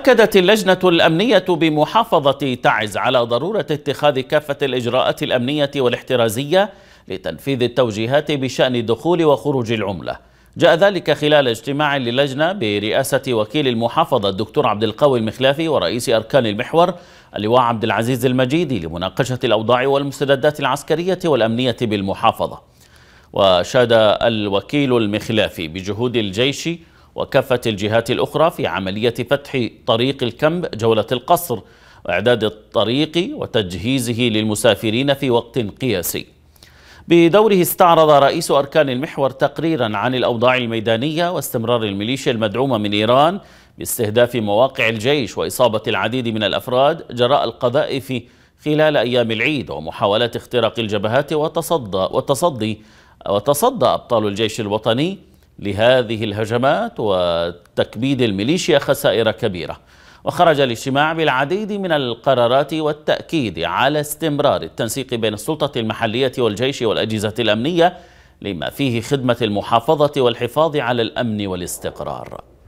أكدت اللجنة الأمنية بمحافظة تعز على ضرورة اتخاذ كافة الإجراءات الأمنية والاحترازية لتنفيذ التوجيهات بشأن دخول وخروج العملة جاء ذلك خلال اجتماع للجنة برئاسة وكيل المحافظة الدكتور عبد القوي المخلافي ورئيس أركان المحور اللواء عبد العزيز المجيدي لمناقشة الأوضاع والمستجدات العسكرية والأمنية بالمحافظة وشاد الوكيل المخلافي بجهود الجيش وكافة الجهات الأخرى في عملية فتح طريق الكمب جولة القصر وإعداد الطريق وتجهيزه للمسافرين في وقت قياسي بدوره استعرض رئيس أركان المحور تقريرا عن الأوضاع الميدانية واستمرار الميليشيا المدعومة من إيران باستهداف مواقع الجيش وإصابة العديد من الأفراد جراء القذائف خلال أيام العيد ومحاولات اختراق الجبهات وتصدى وتصدي وتصدى أبطال الجيش الوطني لهذه الهجمات وتكبيد الميليشيا خسائر كبيرة وخرج الاجتماع بالعديد من القرارات والتأكيد على استمرار التنسيق بين السلطة المحلية والجيش والأجهزة الأمنية لما فيه خدمة المحافظة والحفاظ على الأمن والاستقرار